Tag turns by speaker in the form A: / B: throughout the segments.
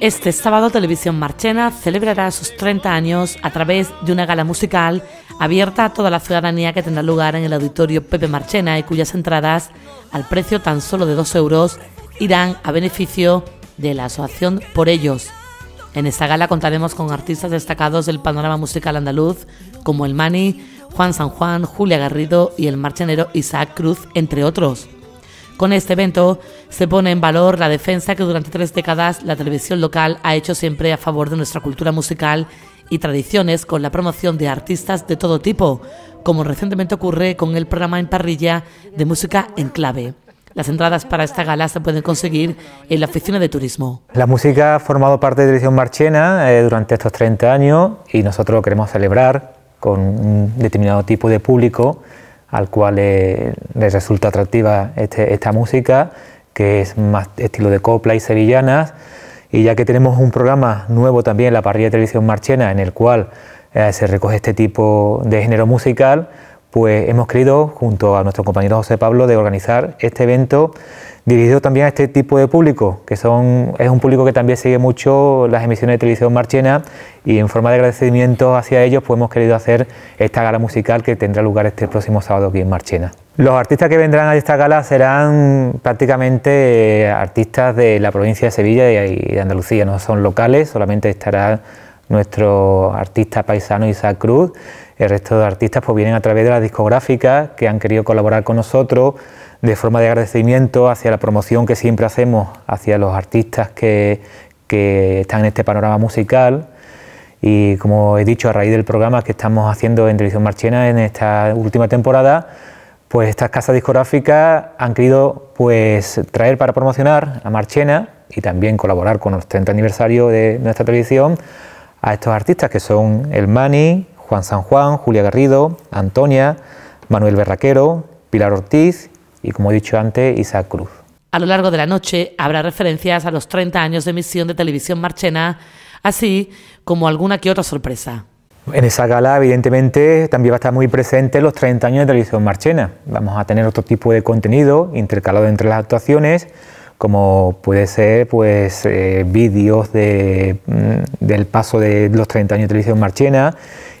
A: Este sábado Televisión Marchena celebrará sus 30 años a través de una gala musical abierta a toda la ciudadanía que tendrá lugar en el auditorio Pepe Marchena y cuyas entradas, al precio tan solo de 2 euros, irán a beneficio de la Asociación Por Ellos. En esta gala contaremos con artistas destacados del panorama musical andaluz como El Mani, Juan San Juan, Julia Garrido y el marchenero Isaac Cruz, entre otros. Con este evento se pone en valor la defensa que durante tres décadas la televisión local ha hecho siempre a favor de nuestra cultura musical y tradiciones con la promoción de artistas de todo tipo, como recientemente ocurre con el programa en parrilla de música en clave. Las entradas para esta gala se pueden conseguir en la oficina de turismo.
B: La música ha formado parte de la Televisión Marchena eh, durante estos 30 años y nosotros queremos celebrar con un determinado tipo de público al cual eh, le resulta atractiva este, esta música, que es más estilo de copla y sevillanas. Y ya que tenemos un programa nuevo también, la parrilla de televisión marchena, en el cual eh, se recoge este tipo de género musical, pues hemos querido, junto a nuestro compañero José Pablo, de organizar este evento dirigido también a este tipo de público, que son, es un público que también sigue mucho las emisiones de televisión marchena y en forma de agradecimiento hacia ellos pues hemos querido hacer esta gala musical que tendrá lugar este próximo sábado aquí en Marchena. Los artistas que vendrán a esta gala serán prácticamente eh, artistas de la provincia de Sevilla y de Andalucía, no son locales, solamente estará nuestro artista paisano Isaac Cruz. El resto de artistas pues vienen a través de las discográficas que han querido colaborar con nosotros de forma de agradecimiento hacia la promoción que siempre hacemos hacia los artistas que, están en este panorama musical. Y como he dicho, a raíz del programa que estamos haciendo en Televisión Marchena en esta última temporada, pues estas casas discográficas han querido pues traer para promocionar a Marchena y también colaborar con el 30 aniversario de nuestra televisión a estos artistas que son El Mani, Juan San Juan, Julia Garrido, Antonia, Manuel Berraquero, Pilar Ortiz y, como he dicho antes, Isaac Cruz.
A: A lo largo de la noche habrá referencias a los 30 años de emisión de televisión marchena, así como alguna que otra sorpresa.
B: En esa gala, evidentemente, también va a estar muy presente los 30 años de televisión marchena. Vamos a tener otro tipo de contenido intercalado entre las actuaciones como puede ser pues eh, vídeos mm, del paso de los 30 años de televisión marchena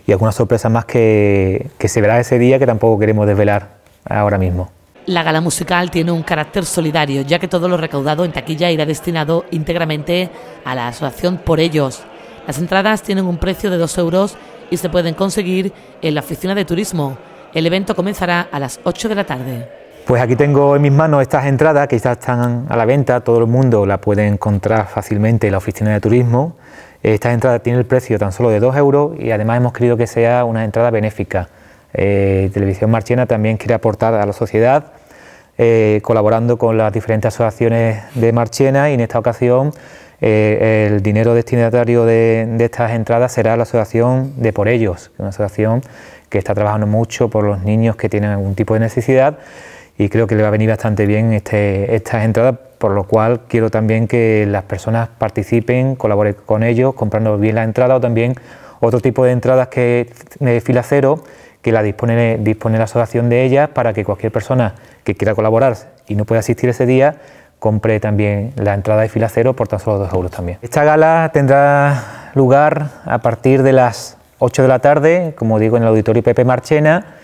B: y algunas sorpresas más que, que se verá ese día que tampoco queremos desvelar ahora mismo.
A: La gala musical tiene un carácter solidario, ya que todo lo recaudado en taquilla irá destinado íntegramente a la asociación por ellos. Las entradas tienen un precio de 2 euros y se pueden conseguir en la oficina de turismo. El evento comenzará a las 8 de la tarde.
B: Pues aquí tengo en mis manos estas entradas que ya están a la venta, todo el mundo la puede encontrar fácilmente en la oficina de turismo. Estas entradas tienen el precio tan solo de 2 euros y además hemos querido que sea una entrada benéfica. Eh, Televisión Marchena también quiere aportar a la sociedad eh, colaborando con las diferentes asociaciones de Marchena y en esta ocasión eh, el dinero destinatario de, de, estas entradas será la asociación de Por Ellos, una asociación que está trabajando mucho por los niños que tienen algún tipo de necesidad y creo que le va a venir bastante bien este, estas entradas, por lo cual quiero también que las personas participen, colaboren con ellos, comprando bien la entrada o también otro tipo de entradas que de fila cero, que la dispone, dispone la asociación de ellas para que cualquier persona que quiera colaborar y no pueda asistir ese día, ...compre también la entrada de fila cero por tan solo dos euros también. Esta gala tendrá lugar a partir de las 8 de la tarde, como digo, en el auditorio Pepe Marchena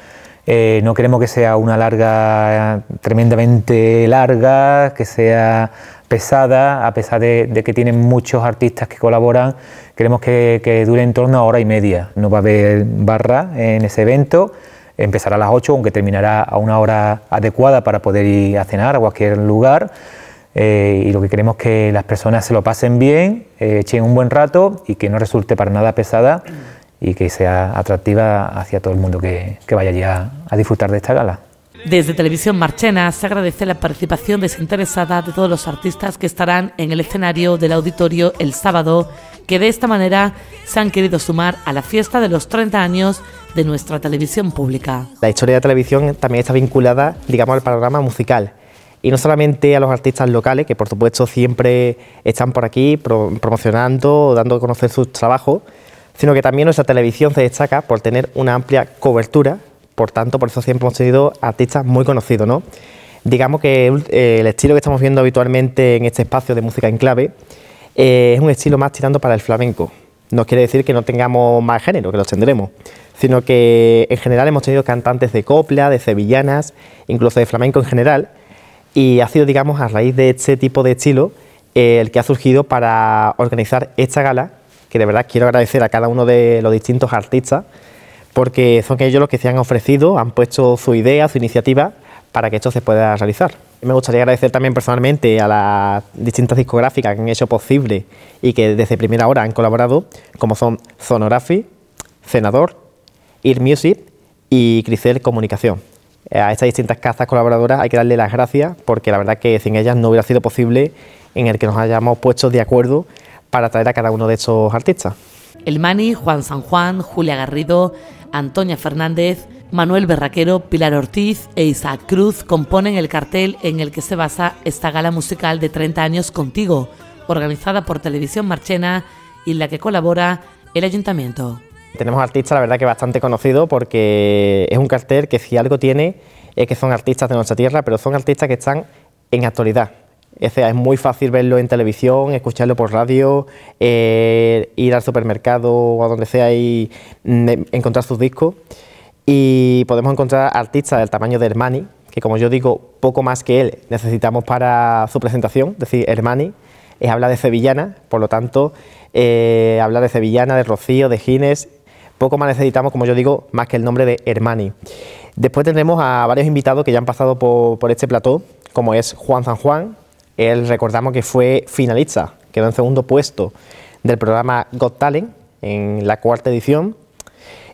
B: eh, no queremos que sea una larga tremendamente larga, que sea pesada, a pesar de, que tienen muchos artistas que colaboran, queremos que, dure en torno a hora y media. No va a haber barra en ese evento, empezará a las 8, aunque terminará a una hora adecuada para poder ir a cenar a cualquier lugar. Eh, y lo que queremos es que las personas se lo pasen bien, eh, echen un buen rato y que no resulte para nada pesada y que sea atractiva hacia todo el mundo que, vaya allí a, disfrutar de esta gala.
A: Desde Televisión Marchena se agradece la participación desinteresada de todos los artistas que estarán en el escenario del auditorio el sábado, que de esta manera se han querido sumar a la fiesta de los 30 años de nuestra televisión pública.
C: La historia de televisión también está vinculada, digamos, al panorama musical. Y no solamente a los artistas locales, que por supuesto siempre están por aquí promocionando, dando a conocer sus trabajos, sino que también nuestra televisión se destaca por tener una amplia cobertura, por tanto, por eso siempre hemos tenido artistas muy conocidos, ¿no? Digamos que el estilo que estamos viendo habitualmente en este espacio de música en clave eh, es un estilo más tirando para el flamenco. No quiere decir que no tengamos más género, que los tendremos, sino que en general hemos tenido cantantes de copla, de sevillanas, incluso de flamenco en general, y ha sido, digamos, a raíz de este tipo de estilo eh, el que ha surgido para organizar esta gala que de verdad quiero agradecer a cada uno de los distintos artistas, porque son ellos los que se han ofrecido, han puesto su idea, su iniciativa, para que esto se pueda realizar. Me gustaría agradecer también personalmente a las distintas discográficas que han hecho posible y que desde primera hora han colaborado, como son Sonography, Senador, Ear Music y Crisel Comunicación. A estas distintas casas colaboradoras hay que darle las gracias porque la verdad que sin ellas no hubiera sido posible en el que nos hayamos puesto de acuerdo para traer a cada uno de estos artistas.
A: El Mani, Juan San Juan, Julia Garrido, Antonia Fernández, Manuel Berraquero, Pilar Ortiz e Isaac Cruz componen el cartel en el que se basa esta gala musical de 30 años Contigo, organizada por Televisión Marchena y en la que colabora el Ayuntamiento.
C: Tenemos artistas, la verdad que bastante conocidos porque es un cartel que si algo tiene es que son artistas de nuestra tierra, pero son artistas que están en actualidad, es muy fácil verlo en televisión, escucharlo por radio, eh, ir al supermercado o a donde sea y mm, eh, encontrar sus discos. Y podemos encontrar artistas del tamaño de Hermani, que como yo digo, poco más que él necesitamos para su presentación, es decir, Hermani es habla de sevillana, por lo tanto, eh, habla de sevillana, de Rocío, de Gines, poco más necesitamos, como yo digo, más que el nombre de Hermani. Después tendremos a varios invitados que ya han pasado por, por este plató, como es Juan San Juan, él recordamos que fue finalista, quedó en segundo puesto del programa Got Talent en la cuarta edición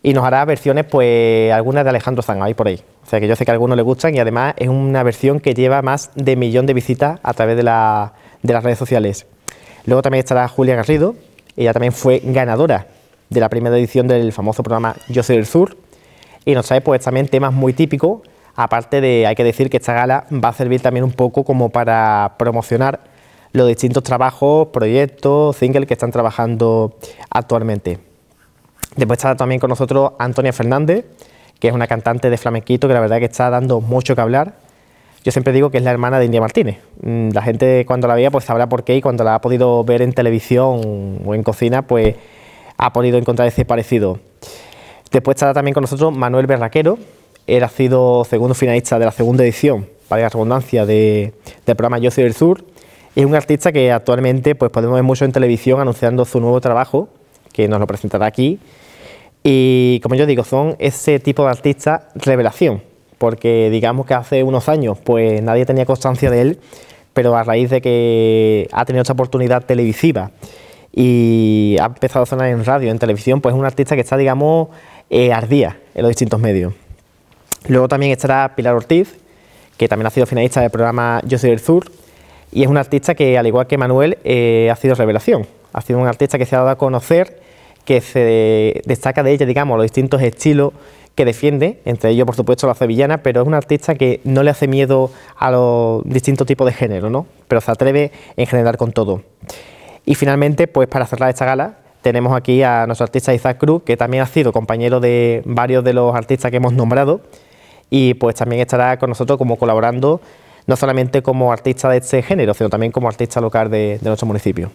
C: y nos hará versiones, pues algunas de Alejandro Zan, ahí por ahí. O sea que yo sé que a algunos le gustan y además es una versión que lleva más de millón de visitas a través de, la, de las redes sociales. Luego también estará Julia Garrido, ella también fue ganadora de la primera edición del famoso programa Yo Soy del Sur y nos trae pues también temas muy típicos Aparte de, hay que decir que esta gala va a servir también un poco como para promocionar los distintos trabajos, proyectos, singles que están trabajando actualmente. Después estará también con nosotros Antonia Fernández, que es una cantante de flamenquito que la verdad que está dando mucho que hablar. Yo siempre digo que es la hermana de India Martínez. Mm, la gente cuando la vea pues sabrá por qué y cuando la ha podido ver en televisión o en cocina pues ha podido encontrar ese parecido. Después estará también con nosotros Manuel Berraquero, él ha sido segundo finalista de la segunda edición, para la redundancia, del programa Yo soy del Sur. Es un artista que actualmente pues, podemos ver mucho en televisión anunciando su nuevo trabajo, que nos lo presentará aquí. Y como yo digo, son ese tipo de artistas revelación, porque digamos que hace unos años pues nadie tenía constancia de él, pero a raíz de que ha tenido esta oportunidad televisiva y ha empezado a sonar en radio, en televisión, pues es un artista que está, digamos, eh, ardía en los distintos medios. Luego también estará Pilar Ortiz, que también ha sido finalista del programa Yo soy del Sur, y es un artista que, al igual que Manuel, eh, ha sido revelación. Ha sido un artista que se ha dado a conocer, que se destaca de ella, digamos, los distintos estilos que defiende, entre ellos, por supuesto, la sevillana, pero es un artista que no le hace miedo a los distintos tipos de género, ¿no? Pero se atreve en general con todo. Y finalmente, pues para cerrar esta gala, tenemos aquí a nuestro artista Isaac Cruz, que también ha sido compañero de varios de los artistas que hemos nombrado, y pues también estará con nosotros como colaborando no solamente como artista de este género, sino también como artista local de, de nuestro municipio.